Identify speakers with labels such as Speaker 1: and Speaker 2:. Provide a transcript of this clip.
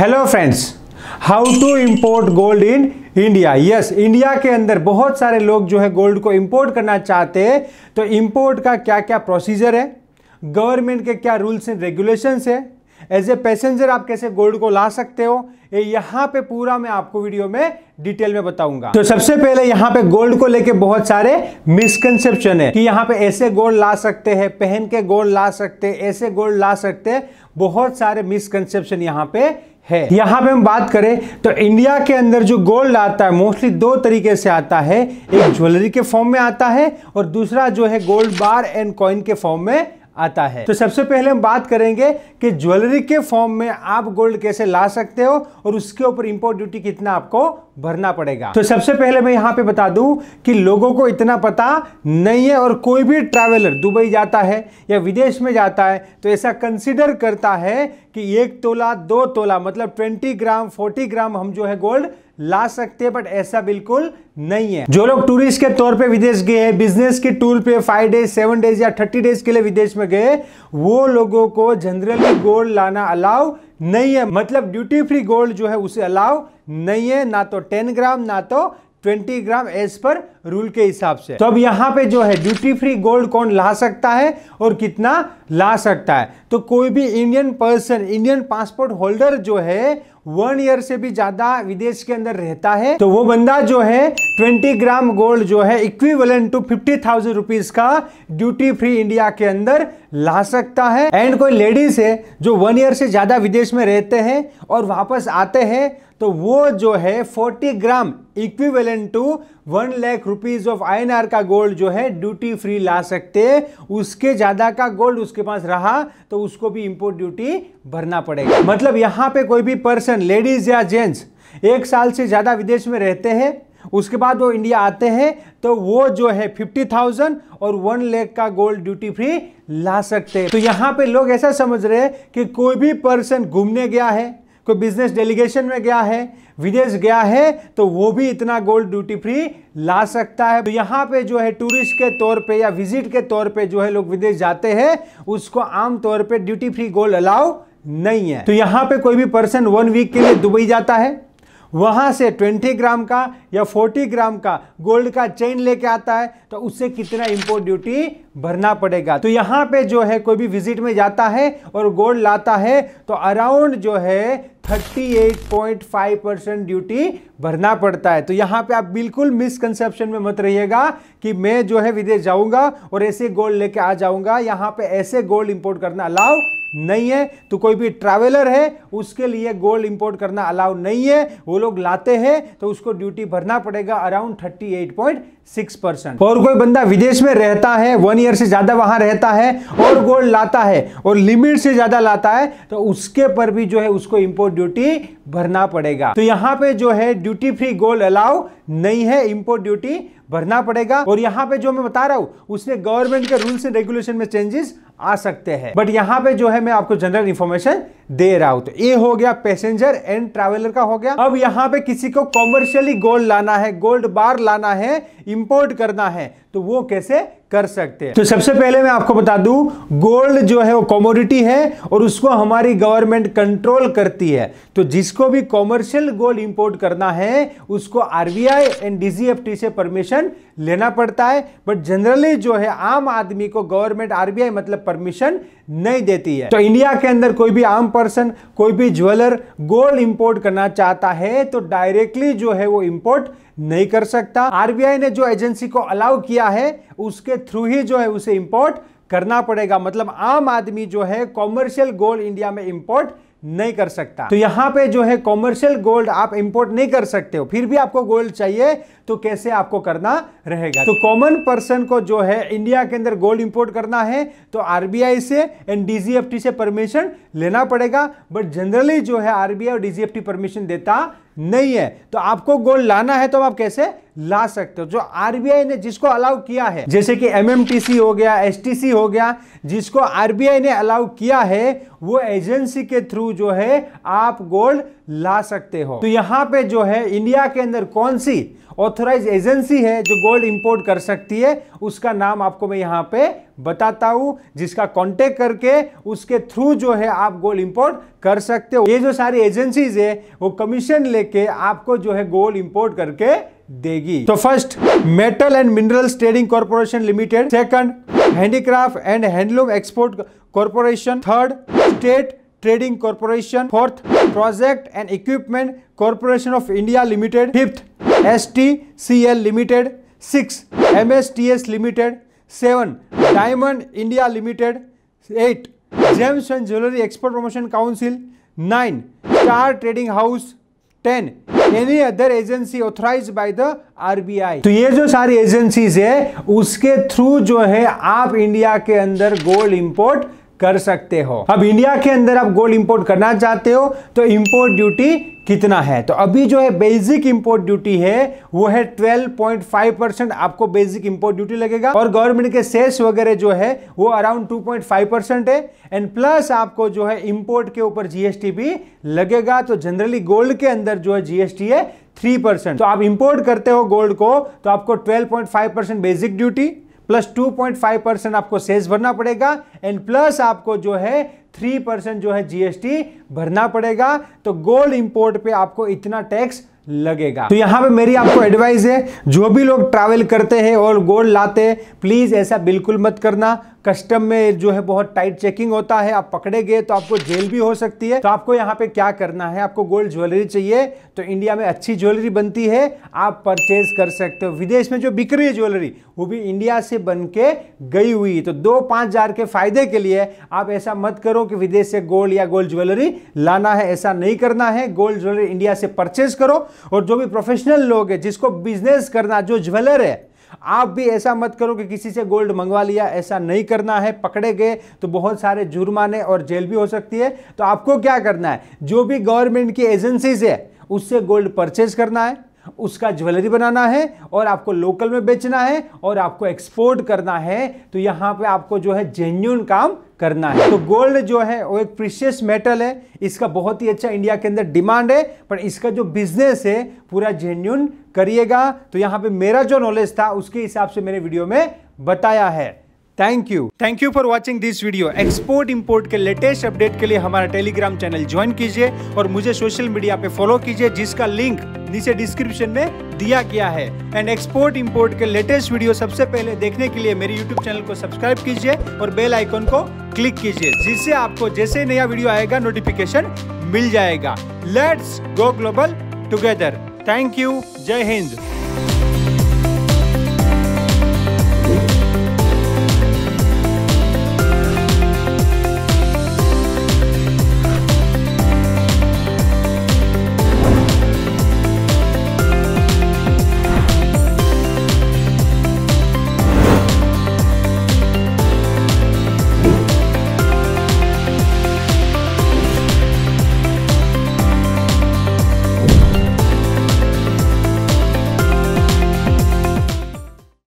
Speaker 1: hello friends how to import gold in India yes India के अंदर बहुत सारे लोग जो है गोल्ड को इम्पोर्ट करना चाहते हैं तो इम्पोर्ट का क्या क्या प्रोसीजर है गवर्नमेंट के क्या रूल्स एंड रेगुलेशंस है एज ए पैसेंजर आप कैसे गोल्ड को ला सकते हो ये यहाँ पे पूरा मैं आपको वीडियो में डिटेल में बताऊंगा तो सबसे पहले यहाँ पे गोल्ड को लेके बहुत सारे मिसकंसेप्शन है कि यहाँ पे ऐसे गोल्ड ला सकते हैं पहन के गोल्ड ला सकते ऐसे गोल्ड ला सकते बहुत सारे मिसकंसेप्शन यहाँ पे है यहाँ पे हम बात करें तो इंडिया के अंदर जो गोल्ड आता है मोस्टली दो तरीके से आता है एक ज्वेलरी के फॉर्म में आता है और दूसरा जो है गोल्ड बार एंड कॉइन के फॉर्म में आता है तो सबसे पहले हम बात करेंगे कि ज्वेलरी के फॉर्म में आप गोल्ड कैसे ला सकते हो और उसके ऊपर इंपोर्ट ड्यूटी कितना आपको भरना पड़ेगा तो सबसे पहले मैं यहां पे बता दूं कि लोगों को इतना पता नहीं है और कोई भी ट्रैवलर दुबई जाता है या विदेश में जाता है तो ऐसा कंसिडर करता है कि एक तोला दो तोला मतलब 20 ग्राम 40 ग्राम हम जो है गोल्ड ला सकते हैं बट ऐसा बिल्कुल नहीं है जो लोग टूरिस्ट के तौर पे विदेश गए हैं बिजनेस के टूर पे फाइव डेज सेवन डेज या थर्टी डेज के लिए विदेश में गए वो लोगों को जनरली गोल्ड लाना अलाउ नहीं है मतलब ड्यूटी फ्री गोल्ड जो है उसे अलाउ नहीं है ना तो टेन ग्राम ना तो 20 ग्राम एज पर रूल के हिसाब से तो अब यहाँ पे जो है ड्यूटी फ्री गोल्ड कौन ला सकता है और कितना ला सकता है तो कोई भी Indian person Indian passport holder जो है वन ईयर से भी ज्यादा विदेश के अंदर रहता है तो वो बंदा जो है 20 ग्राम गोल्ड जो है equivalent to fifty thousand rupees का ड्यूटी फ्री इंडिया के अंदर ला सकता है एंड कोई लेडीज है जो वन ईयर से ज्यादा विदेश में रहते हैं और वापस आते हैं तो वो जो है forty gram equivalent to one lakh rupees of INR का गोल्ड जो है ड्यूटी फ्री ला सकते उसके ज्यादा का गोल्ड उसके पास रहा तो उसको भी इंपोर्ट ड्यूटी भरना पड़ेगा मतलब यहां पे कोई भी पर्सन लेडीज या जेंट्स एक साल से ज्यादा विदेश में रहते हैं उसके बाद वो इंडिया आते हैं तो वो जो है फिफ्टी थाउजेंड और वन लेख का गोल्ड ड्यूटी फ्री ला सकते हैं तो यहां पे लोग ऐसा समझ रहे हैं कि कोई भी पर्सन घूमने गया है कोई बिजनेस डेलीगेशन में गया है विदेश गया है तो वो भी इतना गोल्ड ड्यूटी फ्री ला सकता है तो यहाँ पे जो है टूरिस्ट के तौर पे या विजिट के तौर पे जो है लोग विदेश जाते हैं उसको आम तौर पे ड्यूटी फ्री गोल्ड अलाउ नहीं है तो यहाँ पे कोई भी पर्सन वन वीक के लिए दुबई जाता है वहाँ से 20 ग्राम का या 40 ग्राम का गोल्ड का चेन लेके आता है तो उससे कितना इम्पोर्ट ड्यूटी भरना पड़ेगा तो यहाँ पे जो है कोई भी विजिट में जाता है और गोल्ड लाता है तो अराउंड जो है 38.5 परसेंट ड्यूटी भरना पड़ता है तो यहाँ पे आप बिल्कुल मिसकंसेप्शन में मत रहिएगा कि मैं जो है विदेश जाऊँगा और ऐसे गोल्ड लेके आ जाऊँगा यहाँ पे ऐसे गोल्ड इम्पोर्ट करना अलाउ नहीं है तो कोई भी ट्रैवलर है उसके लिए गोल्ड इंपोर्ट करना अलाउ नहीं है वो लोग लाते हैं तो उसको ड्यूटी भरना पड़ेगा around thirty eight point six percent और कोई बंदा विदेश में रहता है वन ईयर से ज़्यादा वहां रहता है और गोल्ड लाता है और लिमिट से ज़्यादा लाता है तो उसके पर भी जो है उसको इम्पोर्ट ड्यूटी भरना पड़ेगा तो यहाँ पे जो है ड्यूटी फ्री गोल्ड अलाउ नहीं है इम्पोर्ट ड्यूटी भरना पड़ेगा और यहाँ पे जो मैं बता रहा हूँ उसने गवर्नमेंट के रूल्स एंड रेगुलेशन में चेंजेस आ सकते हैं बट यहाँ पे जो है मैं आपको जनरल इन्फॉर्मेशन दे रहा हूँ तो ये हो गया पैसेंजर एंड ट्रैवलर का हो गया अब यहाँ पे किसी को कॉमर्शियली गोल्ड लाना है गोल्ड बार लाना है इंपोर्ट करना है तो वो कैसे कर सकते हैं तो सबसे पहले मैं आपको बता दूं गोल्ड जो है वो कॉमोडिटी है और उसको हमारी गवर्नमेंट कंट्रोल करती है तो जिसको भी कॉमर्शियल गोल्ड इंपोर्ट करना है उसको आरबीआई एंड डीजीएफटी से परमिशन लेना पड़ता है बट जनरली जो है आम आदमी को गवर्नमेंट आरबीआई मतलब परमिशन नहीं देती है तो इंडिया के अंदर कोई भी आम पर्सन कोई भी ज्वेलर गोल्ड इंपोर्ट करना चाहता है तो डायरेक्टली जो है वो इंपोर्ट नहीं कर सकता आरबीआई ने जो एजेंसी को अलाउ किया है उसके थ्रू ही जो है उसे इंपोर्ट करना पड़ेगा मतलब आम आदमी जो है कॉमर्शियल गोल्ड इंडिया में इंपोर्ट नहीं कर सकता तो यहां पे जो है कॉमर्शियल गोल्ड आप इंपोर्ट नहीं कर सकते हो फिर भी आपको गोल्ड चाहिए तो कैसे आपको करना रहेगा तो कॉमन पर्सन को जो है इंडिया के अंदर गोल्ड इंपोर्ट करना है तो आरबीआई से एंड डीजीएफटी से परमिशन लेना पड़ेगा बट जनरली जो है आरबीआई और डीजीएफटी परमिशन देता नहीं है तो आपको गोल्ड लाना है तो आप कैसे ला सकते हो जो आरबीआई ने जिसको अलाउ किया है जैसे कि एमएमटीसी हो गया एसटीसी हो गया जिसको आरबीआई ने अलाउ किया है वो एजेंसी के थ्रू जो है आप गोल्ड ला सकते हो तो यहाँ पे जो है इंडिया के अंदर कौन सी ऑथोराइज एजेंसी है जो गोल्ड इंपोर्ट कर सकती है उसका नाम आपको मैं यहाँ पे बताता हूँ जिसका कांटेक्ट करके उसके थ्रू जो है आप गोल्ड इंपोर्ट कर सकते हो ये जो सारी एजेंसीज है वो कमीशन लेके आपको जो है गोल्ड इंपोर्ट करके देगी तो first metal and minerals trading corporation limited second handicraft and handloom export corporation third state trading corporation fourth project and equipment corporation of India limited fifth S T C L limited six M S T S limited seven diamond India limited eight gems and jewellery export promotion council nine star trading house ten any other agency authorise by the RBI तो ये जो सारी agencies है उसके through जो है आप India के अंदर गोल्ड इंपोर्ट कर सकते हो अब इंडिया के अंदर आप गोल्ड इंपोर्ट करना चाहते हो तो इंपोर्ट ड्यूटी कितना है तो अभी जो है बेसिक इंपोर्ट ड्यूटी है वो है 12.5 परसेंट आपको बेसिक इंपोर्ट ड्यूटी लगेगा और गवर्नमेंट के सेस वगैरह जो है वो अराउंड 2.5 परसेंट है एंड प्लस आपको जो है इंपोर्ट के ऊपर जीएसटी भी लगेगा तो जनरली गोल्ड के अंदर जो है जीएसटी है थ्री परसेंट तो आप इंपोर्ट करते हो गोल्ड को तो आपको twelve percent basic duty plus two point five percent आपको सेस भरना पड़ेगा एंड प्लस आपको जो है थ्री परसेंट जो है जीएसटी भरना पड़ेगा तो गोल्ड इंपोर्ट पे आपको इतना टैक्स लगेगा तो यहां पे मेरी आपको एडवाइस है जो भी लोग ट्रैवल करते हैं और गोल्ड लाते हैं प्लीज़ ऐसा बिल्कुल मत करना कस्टम में जो है बहुत टाइट चेकिंग होता है आप पकड़े गए तो आपको जेल भी हो सकती है तो आपको यहाँ पे क्या करना है आपको गोल्ड ज्वेलरी चाहिए तो इंडिया में अच्छी ज्वेलरी बनती है आप परचेज कर सकते हो विदेश में जो बिक रही है ज्वेलरी वो भी इंडिया से बन के गई हुई तो दो पाँच हजार के फायदे के लिए आप ऐसा मत करो कि विदेश से गोल्ड या गोल्ड ज्वेलरी लाना है ऐसा नहीं करना है गोल्ड ज्वेलरी इंडिया से परचेज करो और जो भी प्रोफेशनल लोग है जिसको बिजनेस करना जो ज्वेलर है आप भी ऐसा मत करो कि किसी से गोल्ड मंगवा लिया ऐसा नहीं करना है पकड़े गए तो बहुत सारे जुर्माने और जेल भी हो सकती है तो आपको क्या करना है जो भी गवर्नमेंट की एजेंसीज है उससे गोल्ड परचेज करना है उसका ज्वेलरी बनाना है और आपको लोकल में बेचना है और आपको एक्सपोर्ट करना है तो यहां पे आपको जो है जेन्यून काम करना है तो गोल्ड जो है वो एक प्रीशियस मेटल है इसका बहुत ही अच्छा इंडिया के अंदर डिमांड है पर इसका जो बिजनेस है पूरा जेन्यून करिएगा तो यहाँ पे मेरा जो नॉलेज था उसके हिसाब से मैंने वीडियो में बताया है thank you thank you for watching this video export import के लेटेस्ट अपडेट के लिए हमारा टेलीग्राम चैनल ज्वाइन कीजिए और मुझे सोशल मीडिया पे फॉलो कीजिए जिसका लिंक नीचे डिस्क्रिप्शन में दिया गया है एंड एक्सपोर्ट इम्पोर्ट के लेटेस्ट वीडियो सबसे पहले देखने के लिए मेरे यूट्यूब चैनल को सब्सक्राइब कीजिए और बेल आइकॉन को क्लिक कीजिए जिससे आपको जैसे नया वीडियो आएगा नोटिफिकेशन मिल जाएगा let's go global together thank you जय हिंद